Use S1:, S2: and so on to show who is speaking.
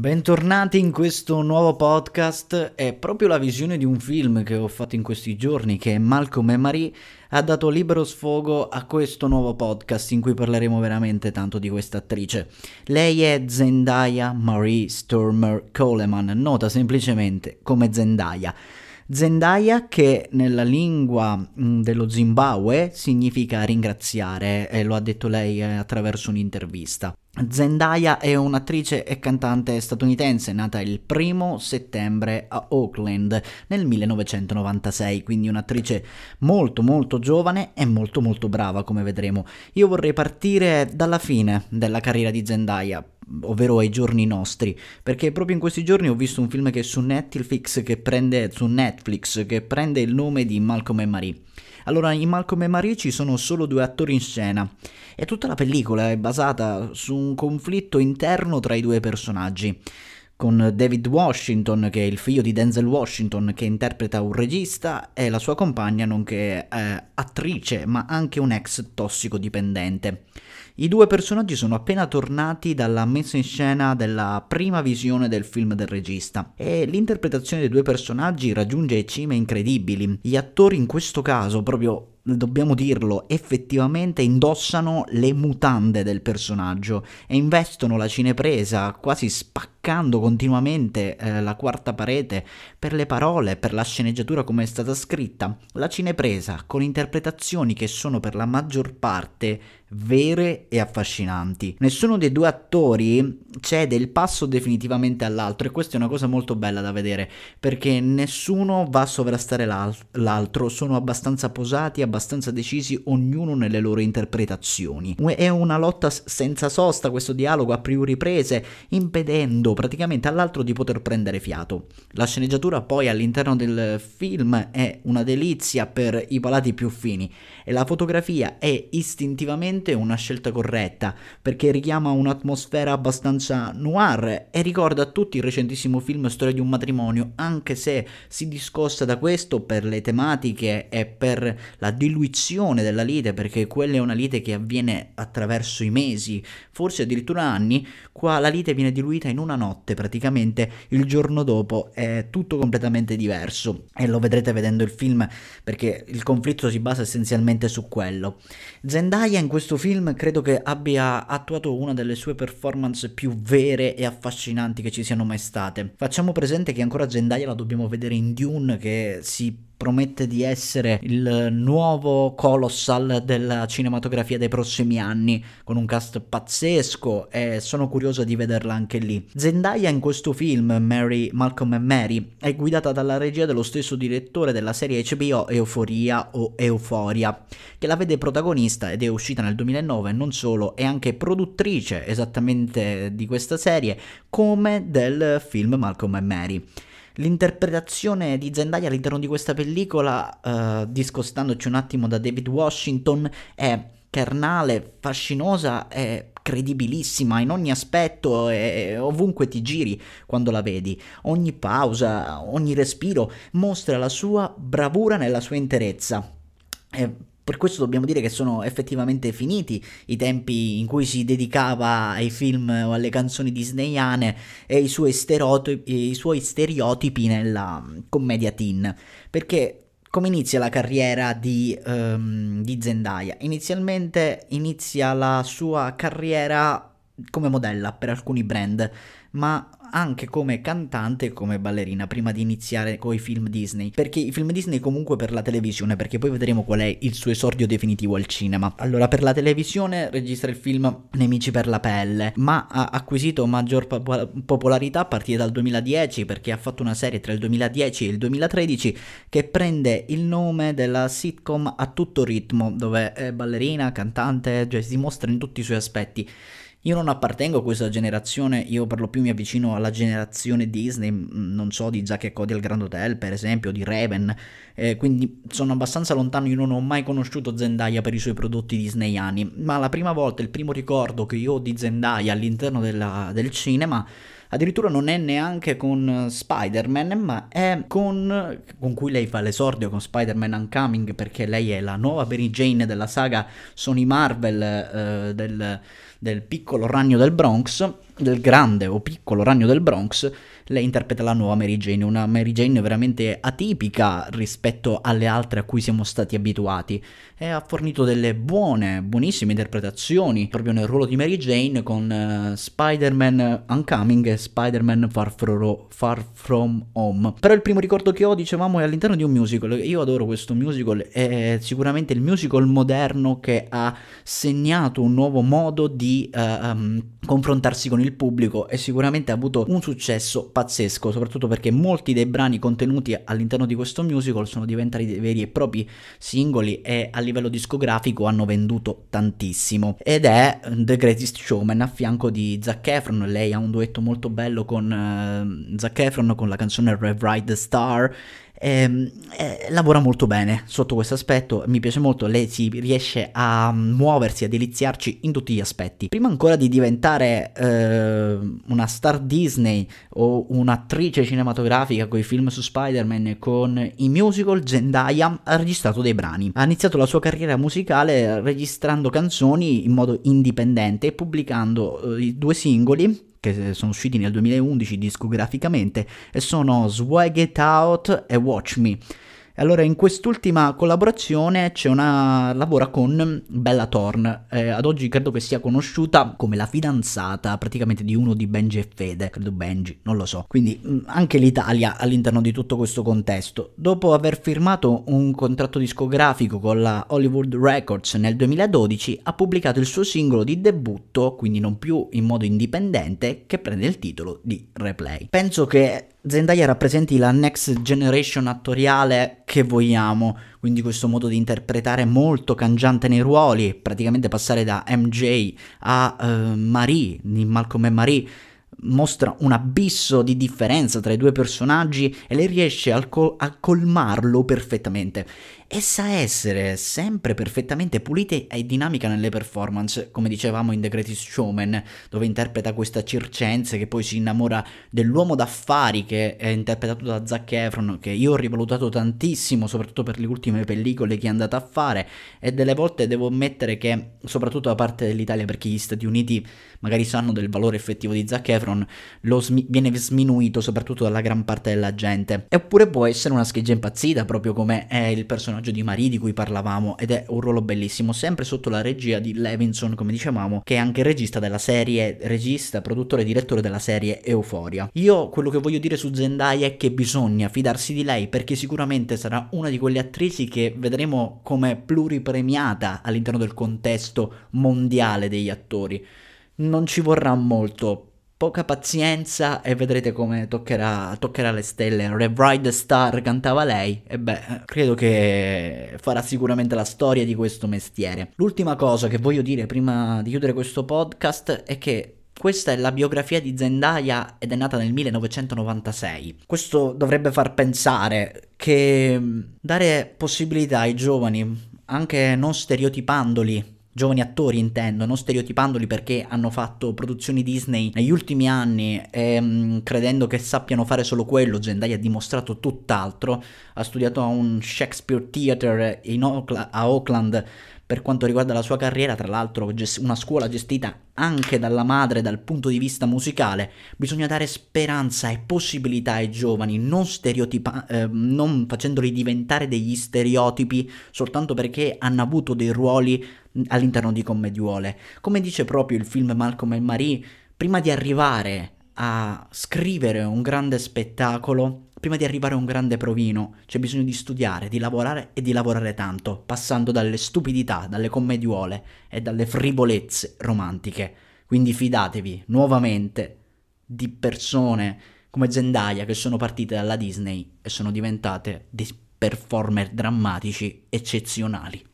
S1: Bentornati in questo nuovo podcast. È proprio la visione di un film che ho fatto in questi giorni, che è Malcolm e Marie, ha dato libero sfogo a questo nuovo podcast in cui parleremo veramente tanto di questa attrice. Lei è Zendaya Marie Stormer Coleman, nota semplicemente come Zendaya. Zendaya che nella lingua mm, dello Zimbabwe significa ringraziare, e lo ha detto lei eh, attraverso un'intervista. Zendaya è un'attrice e cantante statunitense nata il primo settembre a Auckland nel 1996, quindi un'attrice molto molto giovane e molto molto brava come vedremo. Io vorrei partire dalla fine della carriera di Zendaya ovvero ai giorni nostri, perché proprio in questi giorni ho visto un film che è su Netflix che prende, su Netflix, che prende il nome di Malcolm e Marie. Allora, in Malcolm e Marie ci sono solo due attori in scena e tutta la pellicola è basata su un conflitto interno tra i due personaggi con David Washington, che è il figlio di Denzel Washington, che interpreta un regista, e la sua compagna, nonché eh, attrice, ma anche un ex tossicodipendente. I due personaggi sono appena tornati dalla messa in scena della prima visione del film del regista e l'interpretazione dei due personaggi raggiunge cime incredibili. Gli attori in questo caso proprio dobbiamo dirlo, effettivamente indossano le mutande del personaggio e investono la cinepresa quasi spaccando continuamente eh, la quarta parete per le parole, per la sceneggiatura come è stata scritta. La cinepresa con interpretazioni che sono per la maggior parte vere e affascinanti. Nessuno dei due attori cede il passo definitivamente all'altro e questa è una cosa molto bella da vedere perché nessuno va a sovrastare l'altro, sono abbastanza posati, abbastanza decisi ognuno nelle loro interpretazioni. È una lotta senza sosta questo dialogo a priori prese, impedendo praticamente all'altro di poter prendere fiato. La sceneggiatura poi all'interno del film è una delizia per i palati più fini e la fotografia è istintivamente sicuramente una scelta corretta, perché richiama un'atmosfera abbastanza noir e ricorda a tutti il recentissimo film Storia di un matrimonio, anche se si discosta da questo per le tematiche e per la diluizione della lite, perché quella è una lite che avviene attraverso i mesi, forse addirittura anni, qua la lite viene diluita in una notte praticamente, il giorno dopo è tutto completamente diverso e lo vedrete vedendo il film perché il conflitto si basa essenzialmente su quello. Zendaya in questo questo film credo che abbia attuato una delle sue performance più vere e affascinanti che ci siano mai state. Facciamo presente che ancora Zendaya la dobbiamo vedere in Dune che si promette di essere il nuovo colossal della cinematografia dei prossimi anni, con un cast pazzesco e sono curioso di vederla anche lì. Zendaya in questo film, Mary, Malcolm e Mary, è guidata dalla regia dello stesso direttore della serie HBO Euforia o Euforia, che la vede protagonista ed è uscita nel 2009 e non solo, è anche produttrice esattamente di questa serie, come del film Malcolm e Mary. L'interpretazione di Zendaya all'interno di questa pellicola, eh, discostandoci un attimo da David Washington, è carnale, fascinosa e credibilissima in ogni aspetto e ovunque ti giri quando la vedi. Ogni pausa, ogni respiro mostra la sua bravura nella sua interezza. E per questo dobbiamo dire che sono effettivamente finiti i tempi in cui si dedicava ai film o alle canzoni disneyane e i suoi, i suoi stereotipi nella mm, commedia teen. Perché come inizia la carriera di, um, di Zendaya? Inizialmente inizia la sua carriera come modella per alcuni brand, ma anche come cantante e come ballerina prima di iniziare con i film Disney, perché i film Disney comunque per la televisione, perché poi vedremo qual è il suo esordio definitivo al cinema. Allora, per la televisione registra il film Nemici per la pelle, ma ha acquisito maggior popolarità a partire dal 2010 perché ha fatto una serie tra il 2010 e il 2013 che prende il nome della sitcom a tutto ritmo, dove è ballerina, cantante, cioè si mostra in tutti i suoi aspetti. Io non appartengo a questa generazione, io per lo più mi avvicino alla generazione Disney, mm, non so, di Jack e Cody al Grand Hotel, per esempio, di Raven, eh, quindi sono abbastanza lontano, io non ho mai conosciuto Zendaya per i suoi prodotti disneyani, ma la prima volta, il primo ricordo che io ho di Zendaya all'interno del cinema addirittura non è neanche con eh, Spider-Man, ma è con, con cui lei fa l'esordio con Spider-Man Uncoming perché lei è la nuova Mary Jane della saga Sony Marvel eh, del, del piccolo ragno del Bronx del grande o piccolo ragno del Bronx, lei interpreta la nuova Mary Jane, una Mary Jane veramente atipica rispetto alle altre a cui siamo stati abituati e ha fornito delle buone, buonissime interpretazioni proprio nel ruolo di Mary Jane con uh, Spider-Man Uncoming e Spider-Man Far, Far, From Home. Però il primo ricordo che ho, dicevamo, è all'interno di un musical. Io adoro questo musical, è sicuramente il musical moderno che ha segnato un nuovo modo di uh, um, confrontarsi con il il pubblico e sicuramente ha avuto un successo pazzesco, soprattutto perché molti dei brani contenuti all'interno di questo musical sono diventati dei veri e propri singoli e a livello discografico hanno venduto tantissimo. Ed è eh, The Greatest Showman a fianco di Zac Efron, lei ha un duetto molto bello con uh, Zac Efron con la canzone Rev Ride the Star eh, eh, lavora molto bene sotto questo aspetto, mi piace molto, lei si riesce a mm, muoversi, a deliziarci in tutti gli aspetti. Prima ancora di diventare eh, una star Disney o un'attrice cinematografica con i film su Spider-Man e con i musical, Zendaya ha registrato dei brani. Ha iniziato la sua carriera musicale registrando canzoni in modo indipendente e pubblicando eh, due singoli che eh, sono usciti nel 2011 discograficamente e sono Swag It Out e Watch Me. E allora in quest'ultima collaborazione c'è una lavora con Bella Thorne, eh, ad oggi credo che sia conosciuta come la fidanzata praticamente di uno di Benji e Fede, credo Benji, non lo so. Quindi mm, anche l'Italia all'interno di tutto questo contesto. Dopo aver firmato un contratto discografico con la Hollywood Records nel 2012, ha pubblicato il suo singolo di debutto, quindi non più in modo indipendente, che prende il titolo di Replay. Penso che Zendaya rappresenti la next generation attoriale che vogliamo, quindi questo modo di interpretare molto cangiante nei ruoli, praticamente passare da MJ a uh, Marie, di Malcolm e Marie, mostra un abisso di differenza tra i due personaggi e lei riesce a, col- a colmarlo perfettamente e sa essere sempre perfettamente pulita e dinamica nelle performance, come dicevamo in The Greatest Showman, dove interpreta questa circense che poi si innamora dell'uomo d'affari che è interpretato da Zac Efron, che io ho rivalutato tantissimo, soprattutto per le ultime pellicole che è andata a fare, e delle volte devo ammettere che, soprattutto da parte dell'Italia, perché gli Stati Uniti magari sanno del valore effettivo di Zac Efron, lo smi viene sminuito soprattutto dalla gran parte della gente. Eppure può essere una scheggia impazzita, proprio come è il personaggio personaggio di Marie di cui parlavamo ed è un ruolo bellissimo, sempre sotto la regia di Levinson, come dicevamo, che è anche regista della serie, regista, produttore e direttore della serie Euforia. Io quello che voglio dire su Zendaya è che bisogna fidarsi di lei perché sicuramente sarà una di quelle attrici che vedremo come pluripremiata all'interno del contesto mondiale degli attori. Non ci vorrà molto Poca pazienza e vedrete come toccherà, toccherà le stelle. Rev the Star cantava lei e beh, credo che farà sicuramente la storia di questo mestiere. L'ultima cosa che voglio dire prima di chiudere questo podcast è che questa è la biografia di Zendaya ed è nata nel 1996. Questo dovrebbe far pensare che mm, dare possibilità ai giovani, anche non stereotipandoli, giovani attori intendo, non stereotipandoli perché hanno fatto produzioni Disney negli ultimi anni e ehm, credendo che sappiano fare solo quello, Zendaya ha dimostrato tutt'altro, ha studiato a un Shakespeare Theatre in Oakla- a Oakland per quanto riguarda la sua carriera, tra l'altro una scuola gestita anche dalla madre dal punto di vista musicale, bisogna dare speranza e possibilità ai giovani, non, eh, non facendoli diventare degli stereotipi soltanto perché hanno avuto dei ruoli all'interno di commediuole. Come dice proprio il film Malcolm e Marie, prima di arrivare a scrivere un grande spettacolo, prima di arrivare a un grande provino c'è bisogno di studiare, di lavorare e di lavorare tanto, passando dalle stupidità, dalle commediuole e dalle frivolezze romantiche. Quindi fidatevi nuovamente di persone come Zendaya che sono partite dalla Disney e sono diventate dei performer drammatici eccezionali.